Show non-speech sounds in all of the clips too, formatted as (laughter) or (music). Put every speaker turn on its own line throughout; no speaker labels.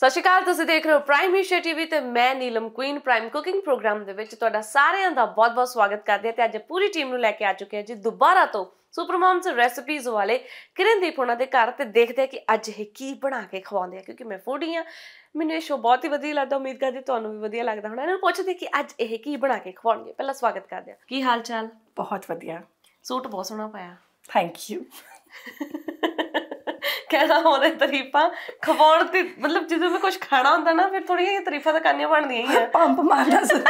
ਸਤਿ ਸ਼੍ਰੀ ਅਕਾਲ ਤੁਸੀਂ ਦੇਖ ਰਹੇ ਹੋ ਪ੍ਰਾਈਮ ਏਸ਼ੀਆ ਟੀਵੀ ਤੇ ਮੈਂ Neelam queen prime cooking program ਦੇ ਵਿੱਚ ਤੁਹਾਡਾ ਸਾਰਿਆਂ ਦਾ ਬਹੁਤ-ਬਹੁਤ ਸਵਾਗਤ ਕਰਦੇ ਹਾਂ ਤੇ ਅੱਜ ਪੂਰੀ ਟੀਮ ਨੂੰ ਲੈ ਕੇ ਆ ਚੁੱਕੇ ਹਾਂ ਜੀ ਦੁਬਾਰਾ ਤੋਂ ਸੁਪਰ ਮਮਸ ਰੈਸਪੀਜ਼ ਵਾਲੇ ਕਿਰਨਦੀਪ ਉਹਨਾਂ ਦੇ ਘਰ ਤੇ ਦੇਖਦੇ ਆ ਕਿ ਅੱਜ ਇਹ ਕੀ ਬਣਾ ਕੇ ਖਵਾਉਂਦੇ ਆ ਕਿਉਂਕਿ ਮੈਂ ਫੂਡੀ ਆ ਮੈਨੂੰ ਇਹ ਸ਼ੋ ਬਹੁਤ ਹੀ ਵਧੀਆ ਲੱਗਦਾ ਉਮੀਦ ਕਰਦੀ ਤੁਹਾਨੂੰ ਵੀ ਵਧੀਆ ਲੱਗਦਾ ਹੋਣਾ ਇਹਨਾਂ ਨੂੰ ਪੁੱਛਦੇ ਕਿ ਅੱਜ ਇਹ ਕੀ ਬਣਾ ਕੇ ਖਵਾਉਣਗੇ ਪਹਿਲਾਂ ਸਵਾਗਤ ਕਰਦੇ ਆ ਕੀ ਹਾਲ ਚਾਲ ਬਹੁਤ ਵਧੀਆ ਸੂਟ ਬਹੁਤ ਸੋਹਣਾ ਪਾਇਆ ਥੈਂਕ ਯੂ (laughs) ਕਹਿਣਾ ਉਹਦੇ ਤਰੀਫਾਂ ਖਵਾਉਣ ਤੇ ਮਤਲਬ ਜਦੋਂ ਮੈਂ ਕੁਝ ਖਾਣਾ ਹੁੰਦਾ ਨਾ ਫਿਰ ਥੋੜੀ ਜਿਹੀਆਂ ਤਰੀਫਾਂ ਤਾਂ ਕਰਨੀਆਂ ਬਣਦੀਆਂ ਹੀ ਆ ਪੰਪ ਮਾਰਦਾ ਸੀ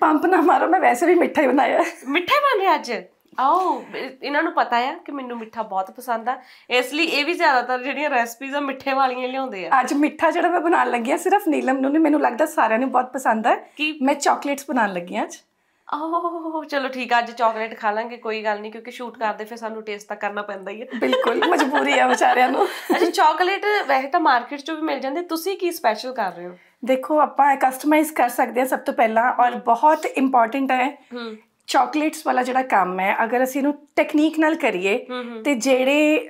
ਪੰਪ ਨਾ ਮਾਰੋ ਮੈਂ ਵੈਸੇ ਵੀ ਮਿੱਠਾ ਹੀ ਬਣਾਇਆ
ਮਿੱਠਾ ਬਣ ਰਿਹਾ ਅੱਜ ਆਓ ਇਹਨਾਂ ਨੂੰ ਪਤਾ ਆ ਕਿ ਮੈਨੂੰ ਮਿੱਠਾ ਬਹੁਤ ਪਸੰਦ ਆ ਇਸ ਲਈ ਇਹ ਵੀ ਜ਼ਿਆਦਾਤਰ ਜਿਹੜੀਆਂ ਰੈਸਪੀਜ਼ ਆ ਮਿੱਠੇ ਵਾਲੀਆਂ ਲਿਆਉਂਦੇ ਆ ਅੱਜ
ਮਿੱਠਾ ਜਿਹੜਾ ਮੈਂ ਬਣਾਉਣ ਲੱਗੀ ਆ ਸਿਰਫ ਨੀਲਮ ਨੂੰ ਨਹੀਂ ਮੈਨੂੰ ਲੱਗਦਾ ਸਾਰਿਆਂ ਨੂੰ ਬਹੁਤ ਪਸੰਦ ਆ ਮੈਂ ਚਾਕਲੇਟਸ ਬਣਾਉਣ ਲੱਗੀ ਆ ਅੱਜ
ਓ ਚਲੋ ਠੀਕ ਆ ਅੱਜ ਚਾਕਲੇਟ ਖਾ ਲਾਂਗੇ ਕੋਈ ਗੱਲ ਨਹੀਂ ਕਿਉਂਕਿ ਸ਼ੂਟ ਕਰਦੇ ਫਿਰ ਸਾਨੂੰ ਟੇਸਟ ਤਾਂ ਕਰਨਾ ਪੈਂਦਾ ਹੀ ਹੈ
ਬਿਲਕੁਲ ਮਜਬੂਰੀ ਆ ਵਿਚਾਰਿਆਂ ਨੂੰ
ਅੱਛਾ ਚਾਕਲੇਟ ਵੈਸੇ ਤਾਂ ਮਾਰਕੀਟ 'ਚ ਵੀ ਮਿਲ ਜਾਂਦੇ ਤੁਸੀਂ ਕੀ ਸਪੈਸ਼ਲ ਕਰ ਰਹੇ ਹੋ
ਦੇਖੋ ਆਪਾਂ ਕਸਟਮਾਈਜ਼ ਕਰ ਸਕਦੇ ਹਾਂ ਸਭ ਤੋਂ ਪਹਿਲਾਂ ਔਰ ਬਹੁਤ ਇੰਪੋਰਟੈਂਟ ਹੈ ਚਾਕਲੇਟਸ ਵਾਲਾ ਜਿਹੜਾ ਕੰਮ ਹੈ ਅਗਰ ਅਸੀਂ ਇਹਨੂੰ ਟੈਕਨੀਕ ਨਾਲ ਕਰੀਏ ਤੇ ਜਿਹੜੇ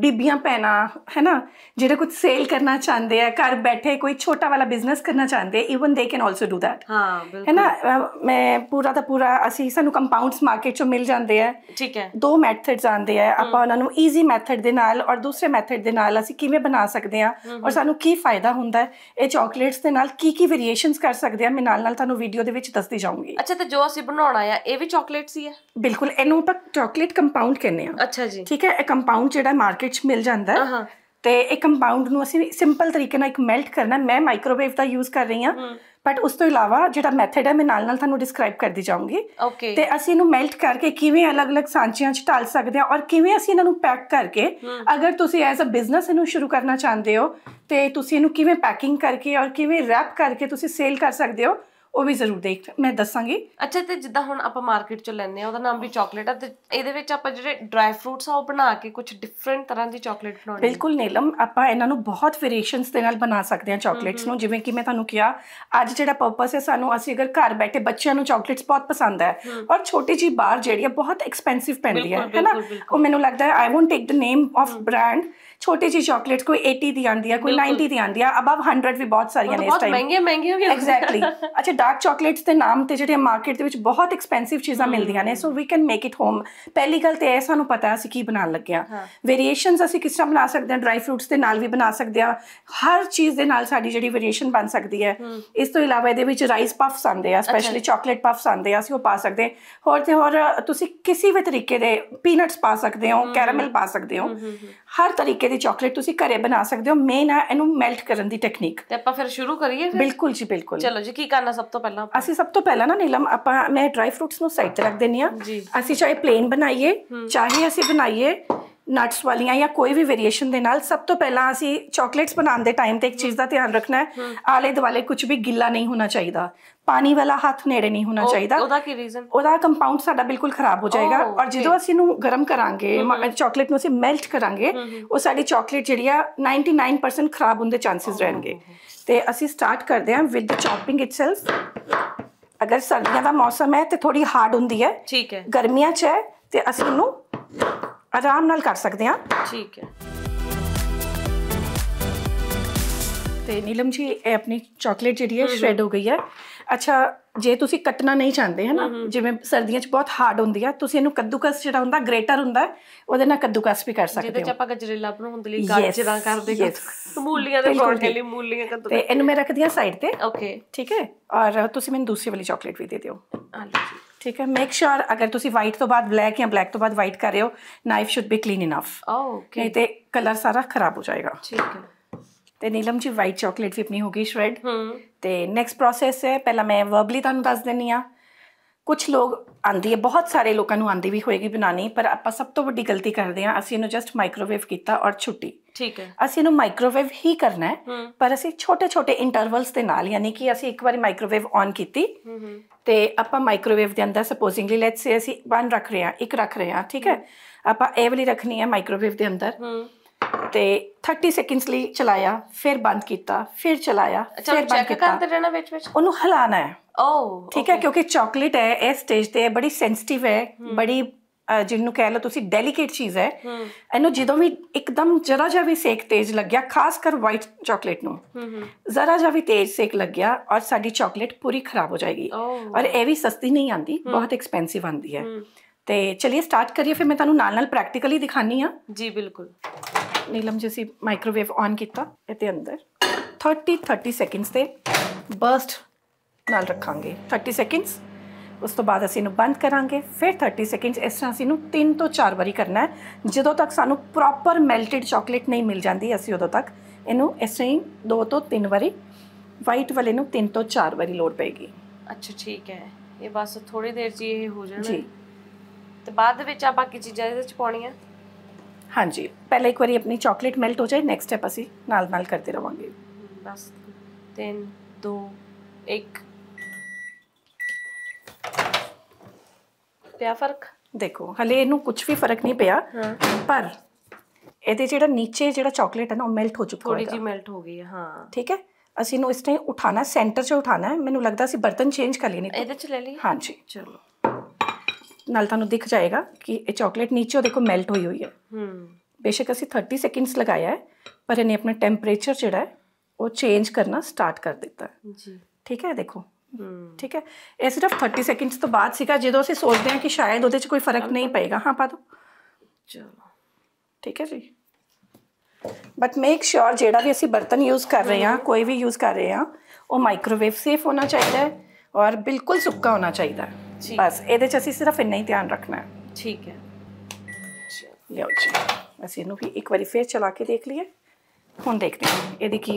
ਬੀਬੀਆਂ ਪੈਣਾ ਹੈ ਨਾ ਜਿਹੜੇ ਕੁਝ ਸੇਲ ਕਰਨਾ ਚਾਹੁੰਦੇ ਆ ਘਰ ਬੈਠੇ ਕੋਈ ਛੋਟਾ ਵਾਲਾ ਬਿਜ਼ਨਸ ਕਰਨਾ ਚਾਹੁੰਦੇ even they can also do that
ਹਾਂ ਬਿਲਕੁਲ ਹੈ
ਨਾ ਮੈਂ ਪੂਰਾ ਦਾ ਪੂਰਾ ਅਸੀਂ ਸਾਨੂੰ ਕੰਪਾਊਂਡਸ ਮਾਰਕੀਟ ਚੋਂ ਮਿਲ ਜਾਂਦੇ ਆ
ਠੀਕ ਹੈ ਦੋ
ਮੈਥਡਸ ਆਉਂਦੇ ਆ ਆਪਾਂ ਉਹਨਾਂ ਨੂੰ ਈਜ਼ੀ ਮੈਥਡ ਦੇ ਨਾਲ ਔਰ ਦੂਸਰੇ ਮੈਥਡ ਦੇ ਨਾਲ ਅਸੀਂ ਕਿਵੇਂ ਬਣਾ ਸਕਦੇ ਆ ਔਰ ਸਾਨੂੰ ਕੀ ਫਾਇਦਾ ਹੁੰਦਾ ਹੈ ਇਹ ਚਾਕਲੇਟਸ ਦੇ ਨਾਲ ਕੀ ਕੀ ਵੇਰੀਏਸ਼ਨਸ ਕਰ ਸਕਦੇ ਆ ਮੈਂ ਨਾਲ ਨਾਲ ਤੁਹਾਨੂੰ ਵੀਡੀਓ ਦੇ ਵਿੱਚ ਦੱਸਦੀ ਜਾਊਂਗੀ
ਅੱਛਾ ਤੇ ਜੋ ਅਸੀਂ ਬਣਾਉਣਾ ਆ ਇਹ ਇਹ ਵੀ ਚਾਕਲੇਟ ਸੀ ਹੈ
ਬਿਲਕੁਲ ਇਹਨੂੰ ਆਪਾਂ ਚਾਕਲੇਟ ਕੰਪਾਊਂਡ ਕਹਿੰਦੇ ਆ ਅੱਛਾ ਜੀ ਠੀਕ ਹੈ ਇਹ ਕੰਪਾਊਂਡ ਜਿਹੜਾ ਮਾਰਕੀਟ 'ਚ ਮਿਲ ਜਾਂਦਾ ਹੈ ਤੇ ਇਹ ਕੰਪਾਊਂਡ ਨੂੰ ਅਸੀਂ ਸਿੰਪਲ ਤਰੀਕੇ ਨਾਲ ਇੱਕ ਮੈਲਟ ਕਰਨਾ ਮੈਂ ਮਾਈਕ੍ਰੋਵੇਵ ਦਾ ਯੂਜ਼ ਕਰ ਰਹੀ ਹਾਂ ਬਟ ਉਸ ਤੋਂ ਇਲਾਵਾ ਜਿਹੜਾ ਮੈਥਡ ਹੈ ਮੈਂ ਨਾਲ ਨਾਲ ਤੁਹਾਨੂੰ ਡਿਸਕ੍ਰਾਈਬ ਕਰਦੀ ਜਾਊਂਗੀ ਤੇ ਅਸੀਂ ਇਹਨੂੰ ਮੈਲਟ ਕਰਕੇ ਕਿਵੇਂ ਅਲੱਗ-ਅਲੱਗ ਸਾਂਚਿਆਂ 'ਚ ਢਾਲ ਸਕਦੇ ਹਾਂ ਔਰ ਕਿਵੇਂ ਅਸੀਂ ਇਹਨਾਂ ਨੂੰ ਪੈਕ ਕਰਕੇ ਅਗਰ ਤੁਸੀਂ ਐਜ਼ ਅ ਬਿਜ਼ਨਸ ਇਹਨੂੰ ਸ਼ੁਰੂ ਕਰਨਾ ਚਾਹੁੰਦੇ ਹੋ ਤੇ ਤੁਸੀਂ ਇਹਨੂੰ ਕਿਵੇਂ ਪੈਕਿੰਗ ਕਰਕੇ ਔਰ ਕਿਵੇਂ ਰੈਪ ਕਰਕੇ ਤੁਸੀਂ ਸੇਲ ਕਰ ਸਕਦੇ ਹੋ ਉਹ ਵੀ ਜ਼ਰੂਰ ਦੇਖ ਮੈਂ
ਦੱਸਾਂਗੀ ਅੱਛਾ ਤੇ ਜਿੱਦਾਂ ਹੁਣ ਆਪਾਂ ਮਾਰਕੀਟ ਚ ਲੈਣੇ ਆ ਉਹਦਾ ਨਾਮ ਵੀ ਚਾਕਲੇਟ ਆ ਤੇ ਇਹਦੇ ਵਿੱਚ ਆਪਾਂ ਜਿਹੜੇ ਡਰਾਈ ਫਰੂਟਸ ਆ ਉਹ ਬਣਾ ਕੇ ਕੁਝ ਡਿਫਰੈਂਟ ਤਰ੍ਹਾਂ ਦੀ ਚਾਕਲੇਟ ਬਣਾਉਣੀ ਬਿਲਕੁਲ
ਨੀਲਮ ਆਪਾਂ ਇਹਨਾਂ ਨੂੰ ਬਹੁਤ ਵੇਰੀਏਸ਼ਨਸ ਦੇ ਨਾਲ ਬਣਾ ਸਕਦੇ ਆ ਚਾਕਲੇਟਸ ਨੂੰ ਜਿਵੇਂ ਕਿ ਮੈਂ ਤੁਹਾਨੂੰ ਕਿਹਾ ਅੱਜ ਜਿਹੜਾ ਪਰਪਸ ਹੈ ਸਾਨੂੰ ਅਸੀਂ ਅਗਰ ਘਰ ਬੈਠੇ ਬੱਚਿਆਂ ਨੂੰ ਚਾਕਲੇਟਸ ਬਹੁਤ ਪਸੰਦ ਹੈ ਔਰ ਛੋਟੀ ਜੀ ਬਾਹਰ ਜਿਹੜੀ ਆ ਬਹੁਤ ਐਕਸਪੈਂਸਿਵ ਪੈਂਦੀ ਹੈ ਹੈਨਾ ਉਹ ਮੈਨੂੰ ਲੱਗਦਾ ਹੈ I won't take the name of brand ਛੋਟੇ ਜੀ ਚਾਕਲੇਟ ਕੋਈ 80 ਦੀ ਆਂਦੀ ਆ ਕੋਈ 90 ਦੀ ਆਂਦੀ ਆ ਅਬਵ 100 ਵੀ ਬਹੁਤ ਸਾਰੀਆਂ ਨੇ ਇਸ ਟਾਈਮ ਬਹੁਤ ਮਹਿੰਗੇ ਮਹਿੰਗੇ ਵੀ ਐਗਜ਼ੈਕਟਲੀ (laughs) ਅੱਛਾ ਡਾਰਕ ਚਾਕਲੇਟਸ ਦੇ ਨਾਮ ਤੇ ਜਿਹੜੇ ਮਾਰਕੀਟ ਦੇ ਵਿੱਚ ਬਹੁਤ ਐਕਸਪੈਂਸਿਵ ਚੀਜ਼ਾਂ ਮਿਲਦੀਆਂ ਨੇ so we can make it home ਪਹਿਲੀ ਗੱਲ ਤੇ ਇਹ ਸਾਨੂੰ ਪਤਾ ਅਸੀਂ ਕੀ ਬਣਾਉਣ ਲੱਗਿਆ ਵੇਰੀਏਸ਼ਨਸ ਅਸੀਂ ਕਿਸ ਤਰ੍ਹਾਂ ਬਣਾ ਸਕਦੇ ਹਾਂ ਡਰਾਈ ਫਰੂਟਸ ਦੇ ਨਾਲ ਵੀ ਬਣਾ ਸਕਦੇ ਹਾਂ ਹਰ ਚੀਜ਼ ਦੇ ਨਾਲ ਸਾਡੀ ਜਿਹੜੀ ਵੇਰੀਏਸ਼ਨ ਬਣ ਸਕਦੀ ਹੈ ਇਸ ਤੋਂ ਇਲਾਵਾ ਇਹਦੇ ਵਿੱਚ ਰਾਈਸ ਪਫਸ ਆਉਂਦੇ ਆ ਸਪੈਸ਼ਲੀ ਚਾਕਲੇਟ ਪਫਸ ਆਉਂਦੇ ਆ ਅਸੀਂ ਉਹ ਪਾ ਸਕਦੇ ਹੋਰ ਤੇ ਹੋਰ ਤੁਸੀਂ ਕਿਸੇ ਵੀ ਤਰੀਕੇ ਦੇ ਪੀਨਟਸ ਪਾ ਸਕਦੇ ਹੋ ਕੈਰਾਮਲ ਪਾ ਸਕਦੇ ਹੋ ਹਰ ਤਰੀਕੇ ਦੀ ਚਾਕਲੇਟ ਤੁਸੀਂ ਘਰੇ ਬਣਾ ਸਕਦੇ ਹੋ ਮੇਨ ਆ ਇਹਨੂੰ ਮੈਲਟ ਕਰਨ ਦੀ ਟੈਕਨੀਕ ਤੇ ਆਪਾਂ ਫਿਰ ਸ਼ੁਰੂ ਕਰੀਏ ਫਿਰ ਬਿਲਕੁਲ ਜੀ ਬਿਲਕੁਲ ਚਲੋ
ਜੀ ਕੀ ਕਰਨਾ ਸਭ ਤੋਂ ਪਹਿਲਾਂ
ਅਸੀਂ ਸਭ ਤੋਂ ਪਹਿਲਾਂ ਨਾ ਨੀਲਮ ਆਪਾਂ ਮੈਂ ਡਰਾਈ ਫਰੂਟਸ ਨੂੰ ਸਾਈਡ ਤੇ ਰੱਖ ਦਿੰਨੀ ਆ ਅਸੀਂ ਚਾਹੇ ਪਲੇਨ ਬਣਾਈਏ ਚਾਹੇ ਅਸੀਂ ਬਣਾਈਏ ਨਟਸ ਵਾਲੀਆਂ ਜਾਂ ਕੋਈ ਵੀ ਵੇਰੀਏਸ਼ਨ ਦੇ ਨਾਲ ਸਭ ਤੋਂ ਪਹਿਲਾਂ ਅਸੀਂ ਚਾਕਲੇਟਸ ਬਣਾਉਣ ਦੇ ਟਾਈਮ ਤੇ ਇੱਕ ਚੀਜ਼ ਦਾ ਧਿਆਨ ਰੱਖਣਾ ਹੈ ਆਲੇ ਦੁਆਲੇ ਕੁਝ ਵੀ ਗਿੱਲਾ ਨਹੀਂ ਹੋਣਾ ਚਾਹੀਦਾ ਪਾਣੀ ਵਾਲਾ ਹੱਥ ਨੇੜੇ ਨਹੀਂ ਹੋਣਾ ਚਾਹੀਦਾ ਉਹਦਾ ਕੀ ਰੀਜ਼ਨ ਉਹਦਾ ਕੰਪਾਊਂਡ ਸਾਡਾ ਬਿਲਕੁਲ ਖਰਾਬ ਹੋ ਜਾਏਗਾ ਔਰ ਜਦੋਂ ਅਸੀਂ ਇਹਨੂੰ ਗਰਮ ਕਰਾਂਗੇ ਚਾਕਲੇਟ ਨੂੰ ਅਸੀਂ ਮੈਲਟ ਕਰਾਂਗੇ ਉਹ ਸਾਡੀ ਚਾਕਲੇਟ ਜਿਹੜੀ ਆ 99% ਖਰਾਬ ਹੋਣ ਦੇ ਚਾਂਸਸ ਰਹਿਣਗੇ ਤੇ ਅਸੀਂ ਸਟਾਰਟ ਕਰਦੇ ਹਾਂ ਵਿਦ ਚੌਪਿੰਗ ਇਟਸੈਲਫ ਅਗਰ ਸਰਦੀਆਂ ਦਾ ਮੌਸਮ ਹੈ ਤੇ ਥੋੜੀ ਹਾਰਡ ਹੁੰਦੀ ਹੈ ਠੀਕ ਹੈ ਗਰਮੀਆਂ 'ਚ ਹੈ ਤੇ ਅਸੀਂ ਨੂੰ ਆਰਾਮ ਨਾਲ ਕਰ ਸਕਦੇ ਹਾਂ ਠੀਕ ਹੈ ਤੇ ਨੀਲਮ ਜੀ ਇਹ ਆਪਣੀ ਚਾਕਲੇਟ ਜਿਹੜੀ ਹੈ ਸ਼੍ਰੈਡ ਹੋ ਗਈ ਹੈ ਅੱਛਾ ਜੇ ਤੁਸੀਂ ਕੱਟਣਾ ਨਹੀਂ ਚਾਹੁੰਦੇ ਹਨਾ ਜਿਵੇਂ ਸਰਦੀਆਂ 'ਚ ਬਹੁਤ ਹਾਰਡ ਹੁੰਦੀ ਆ ਤੁਸੀਂ ਇਹਨੂੰ ਕੱਦੂਕਸ ਜਿਹੜਾ ਹੁੰਦਾ ਗ੍ਰੇਟਰ ਹੁੰਦਾ ਉਹਦੇ ਨਾਲ ਕੱਦੂਕਸ ਵੀ ਕਰ ਸਕਦੇ ਹੋ ਜਿਵੇਂ ਆਪਾਂ
ਗਜਰੇਲਾ ਬਣਾਉਣ ਦੇ ਲਈ ਗਾਜਰਾਂ ਕਰਦੇ ਮੂਲੀਆਂ ਦੇ ਪਰੌਂਠੇ ਲਈ ਮੂਲੀਆਂ ਕੱਦੂਕਸ ਤੇ ਇਹਨੂੰ
ਮੈਂ ਰੱਖ ਦਿਆਂ ਸਾਈਡ ਤੇ ਓਕੇ ਠੀਕ ਹੈ ਔਰ ਤੁਸੀਂ ਮੈਨੂੰ ਦੂਸਰੀ ਵਾਲੀ ਚਾਕਲੇਟ ਵੀ ਦੇ ਦਿਓ
ਲਓ ਜੀ
ਠੀਕ ਹੈ ਮੇਕ ਸ਼ੋਰ ਅਗਰ ਤੁਸੀਂ ਵਾਈਟ ਤੋਂ ਬਾਅਦ ਬਲੈਕ ਜਾਂ ਬਲੈਕ ਤੋਂ ਬਾਅਦ ਵਾਈਟ ਕਰ ਰਹੇ ਹੋ knife should be clean enough okay ਨਹੀਂ ਤੇ ਕਲਰ ਸਾਰਾ ਖਰਾਬ ਹੋ ਜਾਏਗਾ ਠੀਕ ਹੈ ਤੇ ਨੀਲਮ ਜੀ ਵਾਈਟ ਚਾਕਲੇਟ ਵੀ ਆਪਣੀ ਹੋ ਗਈ ਸ਼੍ਰੈਡ ਹੂੰ ਤੇ ਨੈਕਸਟ ਪ੍ਰੋਸੈਸ ਹੈ ਪਹਿਲਾਂ ਮੈਂ ਵਰਬਲੀ ਤੁਹਾਨੂੰ ਦੱਸ ਦਿੰਨੀ ਆ ਕੁਝ ਲੋਕ ਆਂਦੀ ਹੈ ਬਹੁਤ ਸਾਰੇ ਲੋਕਾਂ ਨੂੰ ਆਂਦੀ ਵੀ ਹੋਏਗੀ ਬਣਾਣੀ ਪਰ ਆਪਾਂ ਸਭ ਤੋਂ ਵੱਡੀ ਗਲਤੀ ਕਰਦੇ ਆ ਅਸੀਂ ਇਹਨੂੰ ਜਸਟ ਮਾਈਕ੍ਰੋਵੇਵ ਕੀਤਾ ਔਰ ਛੁੱਟੀ ਠੀਕ ਹੈ ਅਸੀਂ ਇਹਨੂੰ ਮਾਈਕ੍ਰੋਵੇਵ ਹੀ ਕਰਨਾ ਹੈ ਪਰ ਅਸੀਂ ਛੋਟੇ ਛੋਟੇ ਇੰਟਰਵਲਸ ਦੇ ਨਾਲ ਯਾਨੀ ਕਿ ਅਸੀਂ ਇੱਕ ਵਾਰੀ ਮਾਈਕ੍ਰੋਵੇਵ ਔਨ ਕੀਤੀ ਤੇ ਆਪਾਂ ਮਾਈਕ੍ਰੋਵੇਵ ਦੇ ਅੰਦਰ ਸਪੋਜ਼ਿੰਗਲੀ ਲੈਟਸ ਸੇ ਅਸੀਂ 1 ਰੱਖ ਰਹੇ ਆ ਇੱਕ ਰੱਖ ਰਹੇ ਆ ਠੀਕ ਹੈ ਆਪਾਂ ਇਹ ਵਾਲੀ ਰੱਖਣੀ ਹੈ ਮਾਈਕ੍ਰੋਵੇਵ ਦੇ ਅੰਦਰ ਤੇ 30 ਸੈਕਿੰਡਸ ਲਈ ਚਲਾਇਆ ਫਿਰ ਬੰਦ ਕੀਤਾ ਫਿਰ ਚਲਾਇਆ ਫਿਰ ਬੰਦ ਕੀਤਾ ਕਰਦੇ
ਰਹਿਣਾ ਵਿੱਚ ਵਿੱਚ
ਉਹਨੂੰ ਹਿਲਾਣਾ ਹੈ ਓ ਠੀਕ ਹੈ ਕਿਉਂਕਿ ਚਾਕਲੇਟ ਹੈ ਇਸ ਸਟੇਜ ਤੇ ਬੜੀ ਸੈਂਸਿਟਿਵ ਹੈ ਬੜੀ ਜਿਹਨੂੰ ਕਹਿ ਲਓ ਤੁਸੀਂ ਡੈਲੀਕੇਟ ਚੀਜ਼ ਹੈ ਇਹਨੂੰ ਜਦੋਂ ਵੀ ਇੱਕਦਮ ਜਰਾ ਜਿਹਾ ਵੀ ਸੇਕ ਤੇਜ਼ ਲੱਗਿਆ ਖਾਸ ਕਰ ਵਾਈਟ ਚਾਕਲੇਟ ਨੂੰ ਜਰਾ ਜਿਹਾ ਵੀ ਤੇਜ਼ ਸੇਕ ਲੱਗਿਆ ਔਰ ਸਾਡੀ ਚਾਕਲੇਟ ਪੂਰੀ ਖਰਾਬ ਹੋ ਜਾਏਗੀ ਔਰ ਇਹ ਵੀ ਸਸਤੀ ਨਹੀਂ ਆਂਦੀ ਬਹੁਤ ਐਕਸਪੈਂਸਿਵ ਆਂਦੀ ਹੈ ਤੇ ਚਲਿਏ ਸਟਾਰਟ ਕਰੀਏ ਫਿਰ ਮੈਂ ਤੁਹਾਨੂੰ ਨਾਲ ਨਾਲ ਪ੍ਰੈਕਟੀਕਲੀ ਦਿਖਾਣੀ ਆ ਜੀ ਬਿਲਕੁਲ ਨੀਲਮ ਜੀ ਸੀ ਮਾਈਕ੍ਰੋਵੇਵ ਔਨ ਕੀਤਾ ਇਹਦੇ ਅੰਦਰ 30 30 ਸੈਕਿੰਡਸ ਤੇ ਬਰਸਟ ਨਾਲ ਰੱਖਾਂਗੇ 30 ਸੈਕਿੰਡਸ ਉਸ ਤੋਂ ਬਾਅਦ ਅਸੀਂ ਇਹਨੂੰ ਬੰਦ ਕਰਾਂਗੇ ਫਿਰ 30 ਸੈਕਿੰਡਸ ਇਸ ਤਰ੍ਹਾਂ ਅਸੀਂ ਇਹਨੂੰ 3 ਤੋਂ 4 ਵਾਰੀ ਕਰਨਾ ਹੈ ਜਦੋਂ ਤੱਕ ਸਾਨੂੰ ਪ੍ਰੋਪਰ ਮੈਲਟਡ ਚਾਕਲੇਟ ਨਹੀਂ ਮਿਲ ਜਾਂਦੀ ਅਸੀਂ ਉਦੋਂ ਤੱਕ ਇਹਨੂੰ ਇਸ ਤਰ੍ਹਾਂ 2 ਤੋਂ 3 ਵਾਰੀ ਵਾਈਟ ਵਾਲੇ ਨੂੰ 3 ਤੋਂ 4 ਵਾਰੀ ਲੋੜ ਪੈਗੀ
ਅੱਛਾ ਠੀਕ ਹੈ ਇਹ ਬਸ ਥੋੜੀ ਦੇਰ ਜੀ ਇਹ ਹੋ ਜਾਣਾ ਜੀ ਤੇ ਬਾਅਦ ਵਿੱਚ ਆ ਬਾਕੀ ਚੀਜ਼ਾਂ ਇਹਦੇ ਵਿੱਚ ਪਾਉਣੀਆਂ
ਹਾਂਜੀ ਪਹਿਲੇ ਇੱਕ ਵਾਰੀ ਆਪਣੀ ਚਾਕਲੇਟ ਮੈਲਟ ਹੋ ਜਾਏ ਨੈਕਸਟ ਸਟੈਪ ਅਸੀਂ ਨਾਲ ਨਾਲ ਕਰਦੇ ਰਵਾਂਗੇ
ਬਸ 3 2 1 ਪਿਆ ਫਰਕ
ਦੇਖੋ ਹਲੇ ਇਹਨੂੰ ਕੁਝ ਵੀ ਫਰਕ ਨਹੀਂ ਪਿਆ ਪਰ ਇਹਦੇ ਜਿਹੜਾ ਨੀਚੇ ਜਿਹੜਾ ਚਾਕਲੇਟ ਹੈ ਨਾ ਉਹ ਮੈਲਟ ਹੋ ਚੁੱਕਾ ਹੈ ਥੋੜੀ ਜੀ
ਮੈਲਟ ਹੋ ਗਈ ਹੈ ਹਾਂ
ਠੀਕ ਹੈ ਅਸੀਂ ਨੂੰ ਇਸ ਟਾਈਮ ਉਠਾਣਾ ਸੈਂਟਰ 'ਚ ਉਠਾਣਾ ਹੈ ਮੈਨੂੰ ਲੱਗਦਾ ਸੀ ਬਰਤਨ ਚੇਂਜ ਕਰ ਲੈਣੇ ਇਹਦੇ 'ਚ ਲੈ ਲਈ ਹਾਂਜੀ ਚਲੋ ਨਾਲ ਤੁਹਾਨੂੰ ਦਿਖ ਜਾਏਗਾ ਕਿ ਇਹ ਚਾਕਲੇਟ ਨੀਚੇ ਦੇਖੋ ਮੈਲਟ ਹੋਈ ਹੋਈ ਹੈ ਹੂੰ ਬੇਸ਼ੱਕ ਅਸੀਂ 30 ਸੈਕਿੰਡਸ ਲਗਾਇਆ ਹੈ ਪਰ ਇਹਨੇ ਆਪਣਾ ਟੈਂਪਰੇਚਰ ਜਿਹੜਾ ਹੈ ਉਹ ਚੇਂਜ ਕਰਨਾ ਸਟਾਰਟ ਕਰ ਦਿੱਤਾ ਜੀ ਠੀਕ ਹੈ ਦੇਖੋ ਠੀਕ ਹੈ ਇਹ ਸਿਰਫ 30 ਸੈਕਿੰਡਸ ਤੋਂ ਬਾਅਦ ਸੀਗਾ ਜਦੋਂ ਅਸੀਂ ਸੋਚਦੇ ਹਾਂ ਕਿ ਸ਼ਾਇਦ ਉਹਦੇ 'ਚ ਕੋਈ ਫਰਕ ਨਹੀਂ ਪਏਗਾ ਹਾਂ ਪਾ ਦੋ ਚਲੋ ਠੀਕ ਹੈ ਜੀ ਬਟ ਮੇਕ ਸ਼ੋਰ ਜਿਹੜਾ ਵੀ ਅਸੀਂ ਬਰਤਨ ਯੂਜ਼ ਕਰ ਰਹੇ ਹਾਂ ਕੋਈ ਵੀ ਯੂਜ਼ ਕਰ ਰਹੇ ਹਾਂ ਉਹ ਮਾਈਕ੍ਰੋਵੇਵ ਸੇਫ ਹੋਣਾ ਚਾਹੀਦਾ ਹੈ ਔਰ ਬਿਲਕੁਲ ਸੁੱਕਾ ਹੋਣਾ ਚਾਹੀਦਾ ਹੈ ਬਸ ਇਹਦੇ 'ਚ ਅਸੀਂ ਸਿਰਫ ਇੰਨਾ ਹੀ ਧਿਆਨ ਰੱਖਣਾ ਹੈ ਠੀਕ ਹੈ ਲਿਓ ਜੀ ਅਸੀਂ ਇਹਨੂੰ ਵੀ ਇੱਕ ਵਾਰੀ ਫੇਰ ਚਲਾ ਕੇ ਦੇਖ ਲਈਏ ਹੁਣ ਦੇਖਦੇ ਹਾਂ ਇਹਦੀ ਕੀ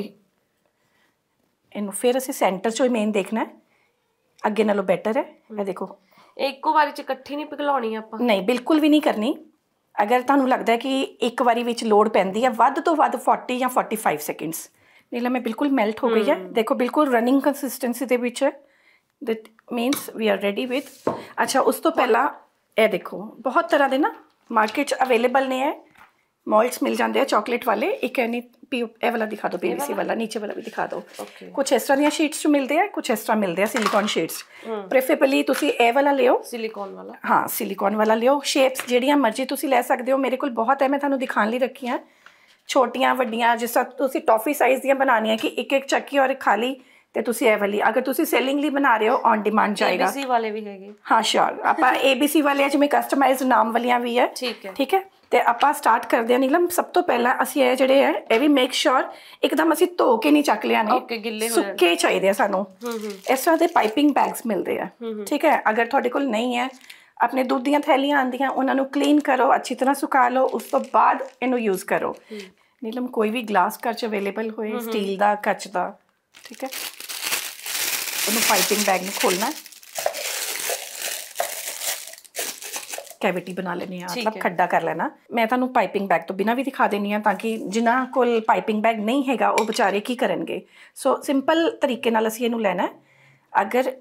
ਇਹਨੂੰ ਫੇਰ ਅਸੀਂ ਸੈਂਟਰ 'ਚੋਂ ਹੀ ਮੇਨ ਦੇਖਣਾ ਹੈ ਅੱਗੇ ਨਾਲੋਂ ਬੈਟਰ ਹੈ ਇਹ ਦੇਖੋ
ਇੱਕੋ ਵਾਰੀ ਚ ਇਕੱਠੀ ਨਹੀਂ ਪਿਘਲਾਉਣੀ ਆਪਾਂ ਨਹੀਂ
ਬਿਲਕੁਲ ਵੀ ਨਹੀਂ ਕਰਨੀ ਅਗਰ ਤੁਹਾਨੂੰ ਲੱਗਦਾ ਹੈ ਕਿ ਇੱਕ ਵਾਰੀ ਵਿੱਚ ਲੋਡ ਪੈਂਦੀ ਹੈ ਵੱਧ ਤੋਂ ਵੱਧ 40 ਜਾਂ 45 ਸੈਕਿੰਡਸ ਨੀਲਾ ਮੈਂ ਬਿਲਕੁਲ ਮੈਲਟ ਹੋ ਗਈ ਹੈ ਦੇਖੋ ਬਿਲਕੁਲ ਰਨਿੰਗ ਕੰਸਿਸਟੈਂਸੀ ਦੇ ਵਿੱਚ ਹੈ that means we are ready with ਅੱਛਾ ਉਸ ਤੋਂ ਪਹਿਲਾਂ ਇਹ ਦੇਖੋ ਬਹੁਤ ਤਰ੍ਹਾਂ ਦੇ ਨਾ ਮਾਰਕੀਟ 'ਚ ਅਵੇਲੇਬਲ ਨੇ ਹੈ ਮੋਲਟਸ ਮਿਲ ਜਾਂਦੇ ਆ ਚਾਕਲੇਟ ਵਾਲੇ ਇੱਕ ਐਨੀ ਪੀ ਇਹ ਵਾਲਾ ਦਿਖਾ ਦੋ ਪੀਵੀਸੀ ਵਾਲਾ ਨੀਚੇ ਵਾਲਾ ਵੀ ਦਿਖਾ ਦਿਓ ਕੁਝ ਇਸ ਤਰ੍ਹਾਂ ਦੀਆਂ ਸ਼ੀਟਸ ਚ ਮਿਲਦੇ ਆ ਕੁਝ ਇਸ ਤਰ੍ਹਾਂ ਮਿਲਦੇ ਆ ਸਿਲੀਕਨ ਸ਼ੀਟਸ ਪ੍ਰੀਫਰੇਬਲੀ ਤੁਸੀਂ ਇਹ ਵਾਲਾ ਲਿਓ
ਸਿਲੀਕਨ ਵਾਲਾ
ਹਾਂ ਸਿਲੀਕਨ ਵਾਲਾ ਲਿਓ ਸ਼ੇਪਸ ਜਿਹੜੀਆਂ ਮਰਜ਼ੀ ਤੁਸੀਂ ਲੈ ਸਕਦੇ ਹੋ ਮੇਰੇ ਕੋਲ ਬਹੁਤ ਹੈ ਮੈਂ ਤੁਹਾਨੂੰ ਦਿਖਾਣ ਲਈ ਰੱਖੀਆਂ ਛੋਟੀਆਂ ਵੱਡੀਆਂ ਜਿਸ ਤਰ੍ਹਾਂ ਤੁਸੀਂ ਟੌਫੀ ਸਾਈਜ਼ ਦੀਆਂ ਬਣਾਉਣੀਆਂ ਕਿ ਇੱਕ ਇੱਕ ਚੱਕੀ ਔਰ ਖਾਲੀ ਤੇ ਤੁਸੀਂ ਇਹ ਵਾਲੀ ਅਗਰ ਤੁਸੀਂ ਸੇਲਿੰਗ ਲਈ ਬਣਾ ਰਹੇ ਹੋ ਔਨ ਡਿਮਾਂਡ ਜਾਏਗਾ ABC
ਵਾਲੇ ਵੀ ਹੈਗੇ
ਹਾਂ ਸ਼ੋਰ ਆਪਾਂ ABC ਵਾਲੇ ਜਿਵੇਂ ਕਸਟਮਾਈਜ਼ਡ ਨਾਮ ਵਾਲੀਆਂ ਵੀ ਹੈ ਠੀਕ ਹੈ ਠੀਕ ਹੈ ਤੇ ਆਪਾਂ ਸਟਾਰਟ ਕਰਦੇ ਆ ਨੀਲਮ ਸਭ ਤੋਂ ਪਹਿਲਾਂ ਅਸੀਂ ਇਹ ਜਿਹੜੇ ਆ ਇਹ ਵੀ ਮੇਕ ਸ਼ੋਰ ਇੱਕਦਮ ਅਸੀਂ ਧੋ ਕੇ ਨਹੀਂ ਚੱਕ ਲਿਆ ਨੇ ਓਕੇ ਗਿੱਲੇ ਹੋਏ ਸੁੱਕੇ ਚਾਹੀਦੇ ਆ ਸਾਨੂੰ ਇਸ ਤਰ੍ਹਾਂ ਦੇ ਪਾਈਪਿੰਗ ਬੈਗਸ ਮਿਲਦੇ ਆ ਠੀਕ ਹੈ ਅਗਰ ਤੁਹਾਡੇ ਕੋਲ ਨਹੀਂ ਹੈ ਆਪਣੇ ਦੁੱਧ ਦੀਆਂ ਥੈਲੀਆਂ ਆਂਦੀਆਂ ਉਹਨਾਂ ਨੂੰ ਕਲੀਨ ਕਰੋ ਅੱਛੀ ਤਰ੍ਹਾਂ ਸੁਕਾ ਲਓ ਉਸ ਤੋਂ ਬਾਅਦ ਇਹਨੂੰ ਯੂਜ਼ ਕਰੋ ਨੀਲਮ ਕੋਈ ਵੀ ਗਲਾਸ ਕੱਚ ਅਵੇਲੇਬਲ ਹੋਏ ਸਟੀਲ ਦਾ ਕੱਚ ਦਾ ਠੀਕ ਹੈ ਉਹਨੂੰ ਪਾਈਪਿੰਗ ਬੈਗ ਨੂੰ ਖੋਲਣਾ ਕੈਵਿਟੀ ਬਣਾ ਲੈਣੀ ਆ ਮਤਲਬ ਖੱਡਾ ਕਰ ਲੈਣਾ ਮੈਂ ਤੁਹਾਨੂੰ ਪਾਈਪਿੰਗ ਬੈਗ ਤੋਂ ਬਿਨਾ ਵੀ ਦਿਖਾ ਦੇਣੀ ਆ ਤਾਂ ਕਿ ਜਿਨ੍ਹਾਂ ਕੋਲ ਪਾਈਪਿੰਗ ਬੈਗ ਨਹੀਂ ਹੈਗਾ ਉਹ ਵਿਚਾਰੇ ਕੀ ਕਰਨਗੇ ਸੋ ਸਿੰਪਲ ਤਰੀਕੇ ਨਾਲ ਅਸੀਂ ਇਹਨੂੰ ਲੈਣਾ ਅਗਰ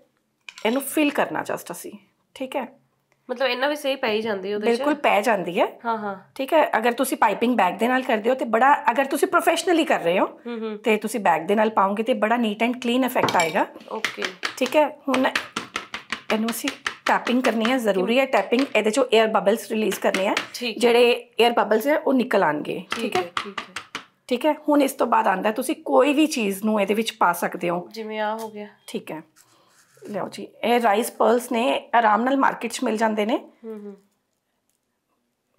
ਇਹਨੂੰ ਫਿਲ ਕਰਨਾ ਜਸਟ ਅਸੀਂ
ਠੀਕ ਹੈ ਮਤਲਬ ਇਹਨਾਂ ਵੀ ਸਹੀ ਪੈ ਜਾਂਦੀ ਉਹਦੇ ਵਿੱਚ ਬਿਲਕੁਲ
ਪੈ ਜਾਂਦੀ ਹੈ ਹਾਂ ਹਾਂ ਠੀਕ ਹੈ ਅਗਰ ਤੁਸੀਂ ਪਾਈਪਿੰਗ ਬੈਗ ਦੇ ਨਾਲ ਕਰਦੇ ਹੋ ਤੇ ਬੜਾ ਅਗਰ ਤੁਸੀਂ ਪ੍ਰੋਫੈਸ਼ਨਲੀ ਕਰ ਰਹੇ
ਹੋ ਤੇ
ਤੁਸੀਂ ਬੈਗ ਦੇ ਨਾਲ ਪਾਉਂਗੇ ਤੇ ਬੜਾ ਨੀਟ ਐਂਡ ਕਲੀਨ ਇਫੈਕਟ ਆਏਗਾ ਓਕੇ ਠੀਕ ਹੈ ਹੁਣ ਇਹਨੂੰ ਅਸੀਂ ਟੈਪਿੰਗ ਕਰਨੀ ਹੈ ਜ਼ਰੂਰੀ ਹੈ ਟੈਪਿੰਗ ਇਹਦੇ ਚੋਂ 에ਅਰ ਬਬਲਸ ਰਿਲੀਜ਼ ਕਰਨੇ ਆ ਜਿਹੜੇ 에ਅਰ ਬਬਲਸ ਹੈ ਉਹ ਨਿਕਲ ਆਣਗੇ ਠੀਕ ਹੈ ਠੀਕ ਹੈ ਹੁਣ ਇਸ ਤੋਂ ਬਾਅਦ ਆਂਦਾ ਤੁਸੀਂ ਕੋਈ ਵੀ ਚੀਜ਼ ਨੂੰ ਇਹਦੇ ਵਿੱਚ ਪਾ ਸਕਦੇ ਹੋ
ਜਿਵੇਂ ਆ ਹੋ ਗਿਆ
ਠੀਕ ਹੈ ਲਓ ਜੀ ਇਹ ਰਾਈਸ ਪਰਲਸ ਨੇ ਆਰਾਮ ਨਾਲ ਮਾਰਕੀਟ 'ਚ ਮਿਲ ਜਾਂਦੇ ਨੇ ਹੂੰ ਹੂੰ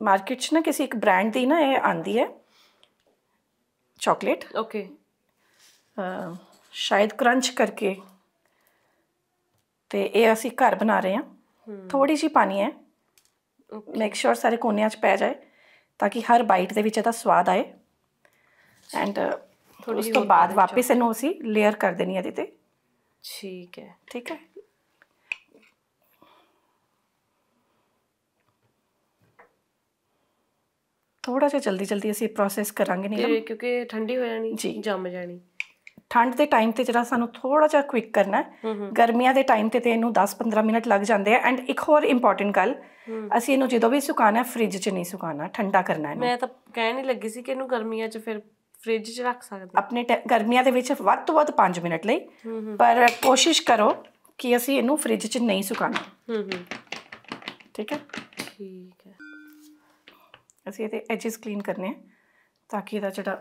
ਮਾਰਕੀਟ 'ਚ ਨਾ ਕਿਸੇ ਇੱਕ ਬ੍ਰਾਂਡ ਦੀ ਨਾ ਇਹ ਆਂਦੀ ਹੈ ਚਾਕਲੇਟ ਓਕੇ ਸ਼ਾਇਦ ਕਰੰਚ ਕਰਕੇ ਤੇ ਇਹ ਅਸੀਂ ਘਰ ਬਣਾ ਰਹੇ ਹਾਂ हम्म। थोड़ी जी पानी है मेक श्योर सारे कोने पै जाए ताकि हर बाइट के स्वाद आए एंड uh,
थोड़ी उसके बाद वापस
इन असी लेयर कर देनी है
ठीक है ठीक है
थोड़ा जा जल्दी जल्दी असं प्रोसैस करा नहीं
क्योंकि ठंडी हो जानी जी
जम जानी ਠੰਡ ਦੇ ਟਾਈਮ ਤੇ ਜਿਹੜਾ ਸਾਨੂੰ ਥੋੜਾ ਜਿਹਾ ਕੁਇਕ ਕਰਨਾ ਗਰਮੀਆਂ ਦੇ ਟਾਈਮ ਤੇ ਤੇ ਇਹਨੂੰ 10-15 ਮਿੰਟ ਲੱਗ ਜਾਂਦੇ ਆ ਐਂਡ ਇੱਕ ਹੋਰ ਇੰਪੋਰਟੈਂਟ ਗੱਲ ਅਸੀਂ ਇਹਨੂੰ ਜਦੋਂ ਵੀ ਸੁਕਾਣਾ ਫ੍ਰਿਜ 'ਚ ਨਹੀਂ ਸੁਕਾਣਾ ਠੰਡਾ ਕਰਨਾ ਇਹਨੂੰ ਮੈਂ
ਤਾਂ ਕਹਿ ਨਹੀਂ ਲੱਗੀ ਸੀ ਕਿ ਇਹਨੂੰ ਗਰਮੀਆਂ 'ਚ ਫਿਰ ਫ੍ਰਿਜ 'ਚ ਰੱਖ ਸਕਦੇ
ਆਪਣੇ ਗਰਮੀਆਂ ਦੇ ਵਿੱਚ ਵੱਧ ਤੋਂ ਵੱਧ 5 ਮਿੰਟ ਲਈ ਪਰ ਕੋਸ਼ਿਸ਼ ਕਰੋ ਕਿ ਅਸੀਂ ਇਹਨੂੰ ਫ੍ਰਿਜ 'ਚ ਨਹੀਂ ਸੁਕਾਣਾ ਹੂੰ ਹੂੰ ਠੀਕ ਹੈ ਠੀਕ ਹੈ ਅਸੀਂ ਇਹਦੇ ਐਜਸ ਕਲੀਨ ਕਰਨੇ ਆ ਤਾਂ ਕਿ ਇਹਦਾ ਜਿਹੜਾ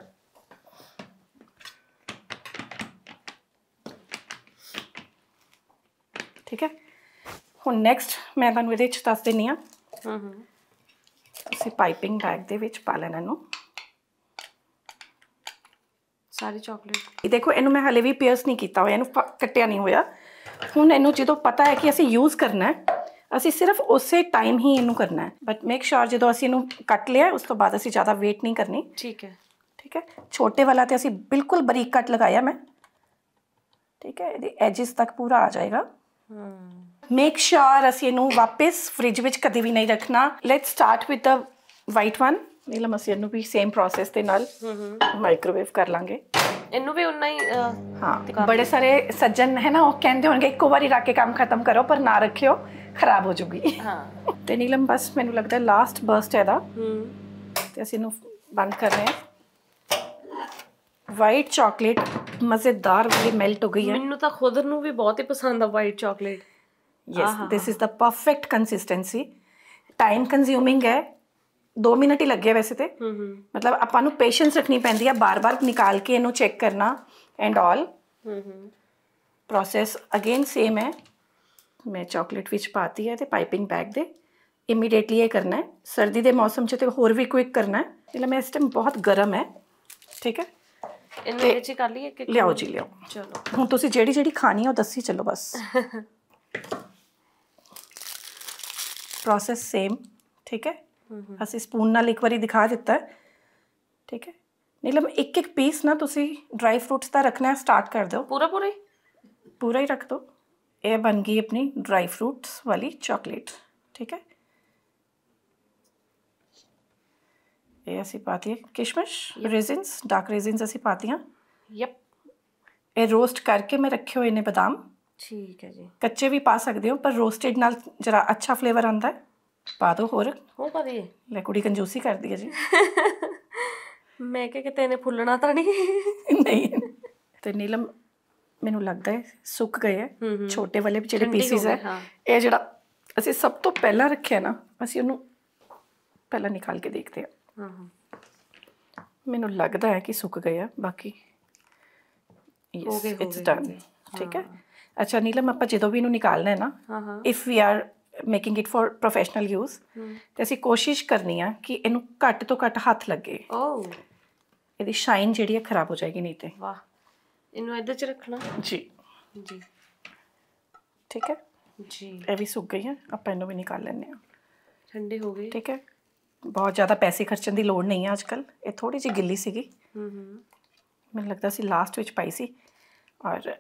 ਠੀਕ ਹੈ ਹੁਣ ਨੈਕਸਟ ਮੈਂ ਤੁਹਾਨੂੰ ਇਹਦੇ ਚ ਦੱਸ ਦਿੰਨੀ ਆ ਹਾਂ ਹਾਂ ਅਸੀਂ ਪਾਈਪਿੰਗ ਬੈਗ ਦੇ ਵਿੱਚ ਪਾ ਲੈਣਾ ਇਹਨੂੰ
ਸਾਰੀ ਚਾਕਲੇਟ
ਇਹ ਦੇਖੋ ਇਹਨੂੰ ਮੈਂ ਹਲੇ ਵੀ ਪੀਅਰਸ ਨਹੀਂ ਕੀਤਾ ਹੋਇਆ ਇਹਨੂੰ ਕੱਟਿਆ ਨਹੀਂ ਹੋਇਆ ਹੁਣ ਇਹਨੂੰ ਜਦੋਂ ਪਤਾ ਹੈ ਕਿ ਅਸੀਂ ਯੂਜ਼ ਕਰਨਾ ਹੈ ਅਸੀਂ ਸਿਰਫ ਉਸੇ ਟਾਈਮ ਹੀ ਇਹਨੂੰ ਕਰਨਾ ਹੈ ਬਟ ਮੇਕ ਸ਼ੋਰ ਜਦੋਂ ਅਸੀਂ ਇਹਨੂੰ ਕੱਟ ਲਿਆ ਉਸ ਤੋਂ ਬਾਅਦ ਅਸੀਂ ਜ਼ਿਆਦਾ ਵੇਟ ਨਹੀਂ ਕਰਨੀ ਠੀਕ ਹੈ ਠੀਕ ਹੈ ਛੋਟੇ ਵਾਲਾ ਤੇ ਅਸੀਂ ਬਿਲਕੁਲ ਬਰੀਕ ਕੱਟ ਲਗਾਇਆ ਮੈਂ ਠੀਕ ਹੈ ਇਹਦੇ ਐਜਸ ਤੱਕ ਪੂਰਾ ਆ ਜਾਏਗਾ ਮੇਕ ਸ਼ੋਰ ਅਸੀਂ ਇਹਨੂੰ ਵਾਪਸ ਫ੍ਰਿਜ ਵਿੱਚ ਕਦੇ ਵੀ ਨਹੀਂ ਰੱਖਣਾ let's start with the white one Neelam ਅਸੀਂ ਇਹਨੂੰ ਵੀ ਸੇਮ ਪ੍ਰੋਸੈਸ ਦੇ ਨਾਲ ਮਾਈਕ੍ਰੋਵੇਵ ਕਰ ਲਾਂਗੇ
ਇਹਨੂੰ ਵੀ ਉਨਾ ਹੀ
ਹਾਂ ਬੜੇ ਸਾਰੇ ਸੱਜਣ ਹੈ ਨਾ ਉਹ ਕਹਿੰਦੇ ਹੋਣਗੇ ਇੱਕੋ ਵਾਰੀ ਰੱਖ ਕੇ ਕੰਮ ਖਤਮ ਕਰੋ ਪਰ ਨਾ ਰੱਖਿਓ ਖਰਾਬ ਹੋ ਜੂਗੀ ਹਾਂ ਤੇ ਨੀਲਮ ਬਸ ਮੈਨੂੰ ਲੱਗਦਾ ਲਾਸਟ ਬਰਸਟ ਹੈ ਦਾ ਤੇ ਅਸੀਂ ਇਹਨੂੰ ਬੰਦ ਕਰ ਰਹੇ ਹਾਂ ਵਾਈਟ ਚਾਕਲੇਟ ਮਜ਼ੇਦਾਰ ਵਾਲੀ ਮੈਲਟ ਹੋ ਗਈ ਹੈ
ਮੈਨੂੰ ਤਾਂ ਖੁਦ ਨੂੰ ਵੀ ਬਹੁਤ ਹੀ ਪਸੰਦ ਆ white chocolate yes this
is the perfect consistency time consuming ਹੈ 2 ਮਿੰਟ ਹੀ ਲੱਗੇ ਵੈਸੇ ਤੇ
ਮਤਲਬ
ਆਪਾਂ ਨੂੰ ਪੇਸ਼ੈਂਸ ਰੱਖਣੀ ਪੈਂਦੀ ਆ ਬਾਰ-ਬਾਰ ਨਿਕਾਲ ਕੇ ਇਹਨੂੰ ਚੈੱਕ ਕਰਨਾ and all hmm process again same ਹੈ ਮੈਂ ਚਾਕਲੇਟ ਵਿੱਚ ਪਾਤੀ ਹੈ ਤੇ ਪਾਈਪਿੰਗ ਬੈਗ ਦੇ ਇਮੀਡੀਏਟਲੀ ਇਹ ਕਰਨਾ ਹੈ ਸਰਦੀ ਦੇ ਮੌਸਮ 'ਚ ਤੇ ਹੋਰ ਵੀ ਕੁਇਕ ਕਰਨਾ ਹੈ ਜਿਹੜਾ ਮੈਂ ਇਸ ਟਾਈਮ ਬਹੁਤ ਗਰਮ ਹੈ ਠੀਕ ਹੈ
ਇਹਨੇ ਵਿੱਚ ਹੀ ਕਰ ਲਈਏ ਕਿ ਲਿਆਓ ਜੀ ਲਿਆਓ ਚਲੋ
ਹੁਣ ਤੁਸੀਂ ਜਿਹੜੀ ਜਿਹੜੀ ਖਾਣੀ ਹੈ ਉਹ ਦੱਸੀ ਚੱਲੋ ਬਸ ਪ੍ਰੋਸੈਸ ਸੇਮ ਠੀਕ ਹੈ ਅਸੀਂ ਸਪੂਨ ਨਾਲ ਇੱਕ ਵਾਰੀ ਦਿਖਾ ਦਿੱਤਾ ਠੀਕ ਹੈ ਨੀਲਮ ਇੱਕ ਇੱਕ ਪੀਸ ਨਾ ਤੁਸੀਂ ਡਰਾਈ ਫਰੂਟਸ ਦਾ ਰੱਖਣਾ ਸਟਾਰਟ ਕਰ ਦਿਓ ਪੂਰਾ ਪੂਰਾ ਹੀ ਪੂਰਾ ਹੀ ਰੱਖ ਦਿਓ ਇਹ ਬਣ ਗਈ ਆਪਣੀ ਡਰਾਈ ਫਰੂਟਸ ਵਾਲੀ ਚਾਕਲੇਟ ਠੀਕ ਹੈ ਇਹ ਅਸੀਂ ਪਾਤੀ ਹੈ ਕਿਸ਼ਮਿਸ਼ ਰੇਜ਼ਿਨਸ ਡਾਰਕ ਰੇਜ਼ਿਨਸ ਅਸੀਂ ਪਾਤੀਆਂ ਯਪ ਇਹ ਰੋਸਟ ਕਰਕੇ ਮੈਂ ਰੱਖੇ ਹੋਏ ਨੇ ਬਦਾਮ
ਠੀਕ ਹੈ ਜੀ
ਕੱਚੇ ਵੀ ਪਾ ਸਕਦੇ ਹੋ ਪਰ ਰੋਸਟਡ ਨਾਲ ਜਰਾ ਅੱਛਾ ਫਲੇਵਰ ਆਉਂਦਾ ਹੈ ਪਾ ਦਿਓ ਹੋਰ ਹੋ ਪਾ ਦਈਏ ਲੈ ਕੁੜੀ ਕੰਜੂਸੀ ਕਰਦੀ ਹੈ ਜੀ
(laughs) ਮੈਂ ਕਿਹਾ ਕਿਤੇ ਇਹਨੇ ਫੁੱਲਣਾ ਤਾਂ ਨਹੀਂ ਨਹੀਂ
ਤੇ ਨੀਲਮ ਮੈਨੂੰ ਲੱਗਦਾ ਹੈ ਸੁੱਕ ਗਏ ਹੈ ਛੋਟੇ ਵਾਲੇ ਜਿਹੜੇ ਪੀਸਿਸ ਹੈ ਇਹ ਜਿਹੜਾ ਅਸੀਂ ਸਭ ਤੋਂ ਪਹਿਲਾਂ ਰੱਖਿਆ ਨਾ ਅਸੀਂ ਉਹਨੂੰ ਪਹਿਲਾਂ ਨਿਕਾਲ ਕੇ ਦੇਖਦੇ ਹਾਂ ਹਾਂ ਮੈਨੂੰ ਲੱਗਦਾ ਹੈ ਕਿ ਸੁੱਕ ਗਏ ਆ ਬਾਕੀ
ਹੋ ਇਟਸ ਡਨ ਠੀਕ ਹੈ
ਅੱਛਾ ਨੀਲਮ ਆਪਾਂ ਜਦੋਂ ਵੀ ਇਹਨੂੰ ਨਿਕਾਲਣਾ ਹੈ ਨਾ ਹਾਂ if we are making it for professional use ਤੇ ਅਸੀਂ ਕੋਸ਼ਿਸ਼ ਕਰਨੀ ਆ ਕਿ ਇਹਨੂੰ ਘੱਟ ਤੋਂ ਘੱਟ ਹੱਥ ਲੱਗੇ ਓਹ ਇਹਦੀ ਸ਼ਾਈਨ ਜਿਹੜੀ ਹੈ ਖਰਾਬ ਹੋ ਜਾਏਗੀ ਨਹੀਂ ਤੇ ਵਾਹ
ਇਹਨੂੰ ਇਧਰ ਚ ਰੱਖਣਾ ਜੀ ਜੀ ਠੀਕ ਹੈ
ਜੀ ਇਹ ਵੀ ਸੁੱਕ ਗਈ ਹੈ ਆਪਾਂ ਇਹਨੂੰ ਵੀ ਨਿਕਾਲ ਲੈਣੇ ਆ
ਠੰਡੇ ਹੋ ਗਏ ਠੀਕ ਹੈ
ਬਹੁਤ ਜ਼ਿਆਦਾ ਪੈਸੇ ਖਰਚਣ ਦੀ ਲੋੜ ਨਹੀਂ ਹੈ ਅੱਜਕੱਲ ਇਹ ਥੋੜੀ ਜਿਹੀ ਗਿੱਲੀ ਸੀਗੀ ਹੂੰ ਹੂੰ ਮੈਨੂੰ ਲੱਗਦਾ ਸੀ ਲਾਸਟ ਵਿੱਚ ਪਾਈ ਸੀ ਔਰ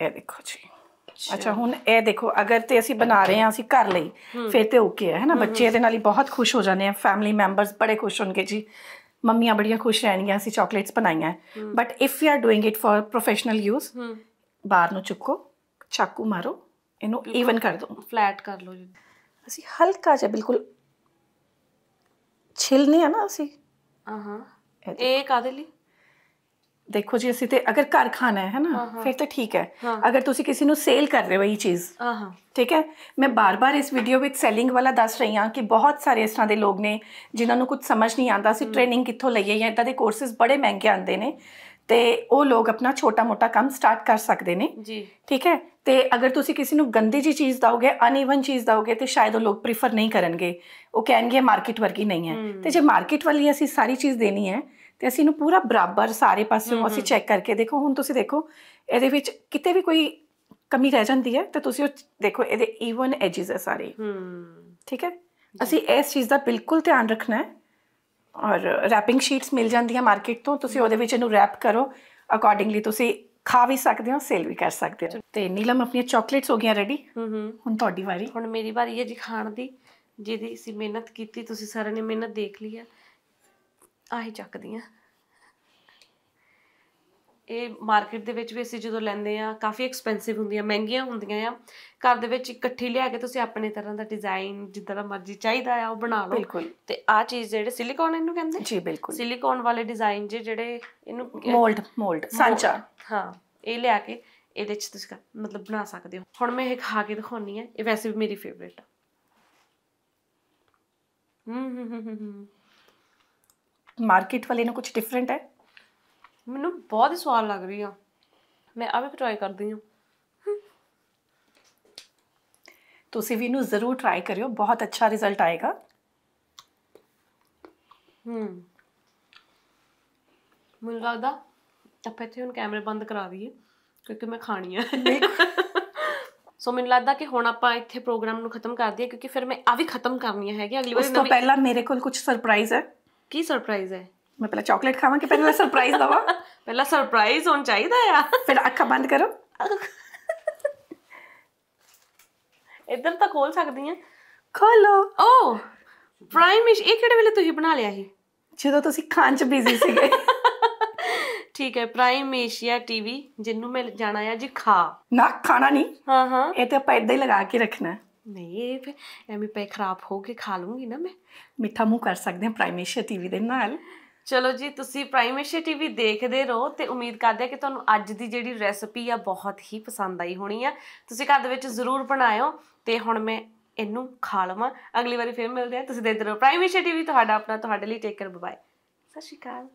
ਇਹ ਦੇਖੋ ਜੀ ਅੱਛਾ ਹੁਣ ਇਹ ਦੇਖੋ ਅਗਰ ਤੇ ਅਸੀਂ ਬਣਾ ਰਹੇ ਹਾਂ ਅਸੀਂ ਘਰ ਲਈ ਫਿਰ ਤੇ ਓਕੇ ਹੈ ਹੈ ਨਾ ਬੱਚੇ ਇਹਦੇ ਨਾਲ ਹੀ ਬਹੁਤ ਖੁਸ਼ ਹੋ ਜਾਣੇ ਆ ਫੈਮਿਲੀ ਮੈਂਬਰਸ ਬੜੇ ਖੁਸ਼ ਹੋਣਗੇ ਜੀ ਮੰਮੀਆਂ ਬੜੀਆਂ ਖੁਸ਼ ਰਹਿਣਗੀਆਂ ਅਸੀਂ ਚਾਕਲੇਟਸ ਬਣਾਈਆਂ but if you are doing it for professional use ਬਾਹਰ ਨੂੰ ਚੁੱਕੋ ਚਾਕੂ ਮਾਰੋ ਇਹਨੂੰ ਈਵਨ ਕਰ ਦਿਓ
ਫਲੈਟ ਕਰ ਲਓ ਜੀ ਅਸੀਂ ਹਲਕਾ ਜਿਹਾ ਬਿਲਕੁਲ ਛਿਲਨੇ ਆ ਨਾ ਅਸੀਂ ਆਹਾਂ ਇਹ ਕਾਦੇ ਲਈ
ਦੇਖੋ ਜੀ ਅਸੀਂ ਤੇ ਅਗਰ ਘਰ ਖਾਣਾ ਹੈ ਨਾ ਫਿਰ ਤਾਂ ਠੀਕ ਹੈ ਅਗਰ ਤੁਸੀਂ ਕਿਸੇ ਨੂੰ ਸੇਲ ਕਰ ਰਹੇ ਹੋ ਇਹ ਚੀਜ਼ ਠੀਕ ਹੈ ਮੈਂ ਬਾਰ-ਬਾਰ ਇਸ ਵੀਡੀਓ ਵਿੱਚ ਸੈਲਿੰਗ ਵਾਲਾ ਦੱਸ ਰਹੀ ਹਾਂ ਕਿ ਬਹੁਤ ਸਾਰੇ ਇਸ ਤਰ੍ਹਾਂ ਦੇ ਲੋਕ ਨੇ ਜਿਨ੍ਹਾਂ ਨੂੰ ਕੁਝ ਸਮਝ ਨਹੀਂ ਆਉਂਦਾ ਸੀ ਟ੍ਰੇਨਿੰਗ ਕਿੱਥੋਂ ਲਈਏ ਜਾਂ ਇਦਾਂ ਦੇ ਕੋਰਸਸ ਬੜੇ ਮਹਿੰਗੇ ਆਉਂਦੇ ਨੇ ਤੇ ਉਹ ਲੋਕ ਆਪਣਾ ਛੋਟਾ-ਮੋਟਾ ਕੰਮ ਸਟਾਰਟ ਕਰ ਸਕਦੇ ਨੇ ਜੀ ਠੀਕ ਹੈ ਤੇ ਅਗਰ ਤੁਸੀਂ ਕਿਸੇ ਨੂੰ ਗੰਦੀ ਜੀ ਚੀਜ਼ ਦਾਓਗੇ ਅਨਈਵਨ ਚੀਜ਼ ਦਾਓਗੇ ਤੇ ਸ਼ਾਇਦ ਉਹ ਲੋਕ ਪ੍ਰੀਫਰ ਨਹੀਂ ਕਰਨਗੇ ਉਹ ਕਹਿਣਗੇ ਮਾਰਕੀਟ ਵਰਗੀ ਨਹੀਂ ਹੈ ਤੇ ਜੇ ਮਾਰਕੀਟ ਵਾਲੀ ਅਸੀਂ ਸਾਰੀ ਚੀਜ਼ ਦੇਣੀ ਹੈ ਤੇ ਅਸੀਂ ਇਹਨੂੰ ਪੂਰਾ ਬਰਾਬਰ ਸਾਰੇ ਪਾਸਿਓਂ ਅਸੀਂ ਚੈੱਕ ਕਰਕੇ ਦੇਖੋ ਹੁਣ ਤੁਸੀਂ ਦੇਖੋ ਇਹਦੇ ਵਿੱਚ ਕਿਤੇ ਵੀ ਕੋਈ ਕਮੀ ਰਹਿ ਜਾਂਦੀ ਹੈ ਤੇ ਤੁਸੀਂ ਉਹ ਦੇਖੋ ਇਹਦੇ ਈਵਨ ਐਜਸ ਹੈ ਸਾਰੇ ਹਮ ਠੀਕ ਹੈ ਅਸੀਂ ਇਸ ਚੀਜ਼ ਦਾ ਬਿਲਕੁਲ ਧਿਆਨ ਰੱਖਣਾ ਹੈ ਔਰ ਰੈਪਿੰਗ ਸ਼ੀਟਸ ਮਿਲ ਜਾਂਦੀਆਂ ਮਾਰਕੀਟ ਤੋਂ ਤੁਸੀਂ ਉਹਦੇ ਵਿੱਚ ਇਹਨੂੰ ਰੈਪ ਕਰੋ ਅਕੋਰਡਿੰਗਲੀ ਤੁਸੀਂ ਖਾ ਵੀ ਸਕਦੇ ਹੋ ਸੇਲ ਵੀ ਕਰ ਸਕਦੇ ਹੋ ਤੇ ਨੀਲਮ ਆਪਣੀਆਂ ਚਾਕਲੇਟਸ ਹੋ ਗਈਆਂ ਰੈਡੀ ਹੁਣ ਤੁਹਾਡੀ ਵਾਰੀ
ਹੁਣ ਮੇਰੀ ਵਾਰੀ ਹੈ ਜੀ ਖਾਣ ਦੀ ਜਿਹਦੀ ਸੀ ਮਿਹਨਤ ਕੀਤੀ ਤੁਸੀਂ ਸਾਰਿਆਂ ਨੇ ਮਿਹਨਤ ਦੇਖ ਲਈ ਆ ਆਹੀ ਚੱਕਦੀਆਂ ਇਹ ਮਾਰਕੀਟ ਦੇ ਵਿੱਚ ਵੀ ਅਸੀਂ ਜਦੋਂ ਲੈਂਦੇ ਆ ਕਾਫੀ ਐਕਸਪੈਂਸਿਵ ਹੁੰਦੀਆਂ ਮਹਿੰਗੀਆਂ ਹੁੰਦੀਆਂ ਆ ਘਰ ਦੇ ਵਿੱਚ ਇਕੱਠੀ ਲਿਆ ਕੇ ਤੁਸੀਂ ਆਪਣੇ ਤਰ੍ਹਾਂ ਦਾ ਡਿਜ਼ਾਈਨ ਜਿੱਦਾਂ ਦਾ ਮਰਜ਼ੀ ਚਾਹੀਦਾ ਆ ਉਹ ਬਣਾ ਲਓ ਬਿਲਕੁਲ ਤੇ ਆ ਚੀਜ਼ ਜਿਹੜੇ ਸਿਲੀਕਨ ਇਹਨੂੰ ਕਹਿੰਦੇ ਜੀ ਬਿਲਕੁਲ ਸਿਲੀਕਨ ਵਾਲੇ ਡਿਜ਼ਾਈਨ ਜਿਹੜੇ ਇਹਨੂੰ ਮੋਲਡ
ਮੋਲਡ ਸਾਂਚਾ
ਹਾਂ ਇਹ ਲਿਆ ਕੇ ਇਹਦੇ ਚ ਤੁਸੀਂ ਮਤਲਬ ਬਣਾ ਸਕਦੇ ਹੋ ਹੁਣ ਮੈਂ ਇਹ ਖਾ ਕੇ ਦਿਖਾਉਣੀ ਆ ਇਹ ਵੈਸੇ ਵੀ ਮੇਰੀ ਫੇਵਰੇਟ ਆ ਹੂੰ ਹੂੰ ਹੂੰ
ਮਾਰਕੀਟ ਵਾਲੇ ਨੂੰ ਕੁਝ ਡਿਫਰੈਂਟ ਹੈ ਮੈਨੂੰ ਬਹੁਤ
ਹੀ ਸਵਾਦ ਲੱਗ ਰਹੀ ਆ ਮੈਂ ਆ ਵੀ ਟਰਾਈ ਕਰਦੀ ਹਾਂ
ਤੁਸੀਂ ਵੀ ਇਹਨੂੰ ਜ਼ਰੂਰ ਟਰਾਈ ਕਰਿਓ ਬਹੁਤ ਅੱਛਾ ਰਿਜ਼ਲਟ ਆਏਗਾ
ਹੂੰ ਮੈਨੂੰ ਲੱਗਦਾ ਆਪਾਂ ਇੱਥੇ ਹੁਣ ਕੈਮਰੇ ਬੰਦ ਕਰਾ ਦਈਏ ਕਿਉਂਕਿ ਮੈਂ ਖਾਣੀ ਆ ਸੋ ਮੈਨੂੰ ਲੱਗਦਾ ਕਿ ਹੁਣ ਆਪਾਂ ਇੱਥੇ ਪ੍ਰੋਗਰਾਮ ਨੂੰ ਖਤਮ ਕਰ ਦਈਏ ਕਿਉਂਕਿ ਫਿਰ ਮੈਂ ਆ ਵੀ ਖਤਮ ਕਰਨੀ ਹੈਗੀ ਅਗਲੀ ਵਾਰ ਉਸ ਤੋਂ ਪਹਿਲਾਂ ਮੇਰੇ ਕੋਲ ਕੁਝ ਸਰਪ੍ਰਾਈਜ਼ ਹੈ ਕੀ ਸਰਪ੍ਰਾਈਜ਼ ਹੈ ਮੈਂ ਪਹਿਲਾਂ ਚਾਕਲੇਟ ਖਾਵਾਂ ਕਿ ਪਹਿਲਾਂ ਸਰਪ੍ਰਾਈਜ਼ ਦਵਾ (laughs) ਪਹਿਲਾਂ ਸਰਪ੍ਰਾਈਜ਼ ਹੋਣ ਚਾਹੀਦਾ ਆ ਫਿਰ ਅੱਖਾਂ ਬੰਦ ਕਰੋ ਇੱਧਰ ਤਾਂ ਖੋਲ ਸਕਦੀ ਆ ਖੋਲੋ ਓ ਪ੍ਰਾਈਮਿਸ਼ ਇਹ ਕਿਹੜੇ ਵੇਲੇ ਤੁਸੀਂ ਬਣਾ ਲਿਆ ਇਹ ਜਦੋਂ ਤੁਸੀਂ ਖਾਣ ਚ ਬਿਜ਼ੀ ਸੀਗੇ (laughs) ਠੀਕ ਹੈ ਪ੍ਰਾਈਮ ਏਸ਼ੀਆ ਟੀਵੀ ਜਿੰਨੂੰ ਮੈਂ ਜਾਣਾ ਆ ਜੀ ਖਾ
ਨਾ ਖਾਣਾ ਨਹੀਂ ਹਾਂ ਹਾਂ ਇਹ ਤੇ ਆਪਾਂ ਇਦਾਂ ਹੀ ਲਗਾ ਕੇ ਰੱਖਣਾ
ਨਹੀਂ ਇਹ ਫੇ ਐਵੇਂ ਪੈ ਖਰਾਬ ਹੋ ਕੇ ਖਾ ਲੂੰਗੀ ਨਾ ਮੈਂ ਮਿੱਠਾ ਮੂੰਹ ਕਰ ਸਕਦੇ ਹਾਂ ਪ੍ਰਾਈਮ ਏਸ਼ੀਆ ਟੀਵੀ ਦੇ ਨਾਲ ਚਲੋ ਜੀ ਤੁਸੀਂ ਪ੍ਰਾਈਮ ਏਸ਼ੀਆ ਟੀਵੀ ਦੇਖਦੇ ਰਹੋ ਤੇ ਉਮੀਦ ਕਰਦੇ ਆ ਕਿ ਤੁਹਾਨੂੰ ਅੱਜ ਦੀ ਜਿਹੜੀ ਰੈਸਪੀ ਆ ਬਹੁਤ ਹੀ ਪਸੰਦ ਆਈ ਹੋਣੀ ਆ ਤੁਸੀਂ ਘਰ ਦੇ ਵਿੱਚ ਜ਼ਰੂਰ ਬਣਾਇਓ ਤੇ ਹੁਣ ਮੈਂ ਇਹਨੂੰ ਖਾ ਲਵਾਂ ਅਗਲੀ ਵਾਰੀ ਫੇਰ ਮਿਲਦੇ ਆ ਤੁਸੀਂ ਦੇਖਦੇ ਰਹੋ ਪ੍ਰਾਈਮ ਏਸ਼ੀਆ ਟੀਵੀ ਤੁਹਾਡਾ ਆਪਣਾ ਤੁਹਾਡੇ ਲਈ ਟੇਕ ਕੇਅਰ ਬਾਏ ਸਤਿ ਸ਼੍ਰੀ ਅਕਾਲ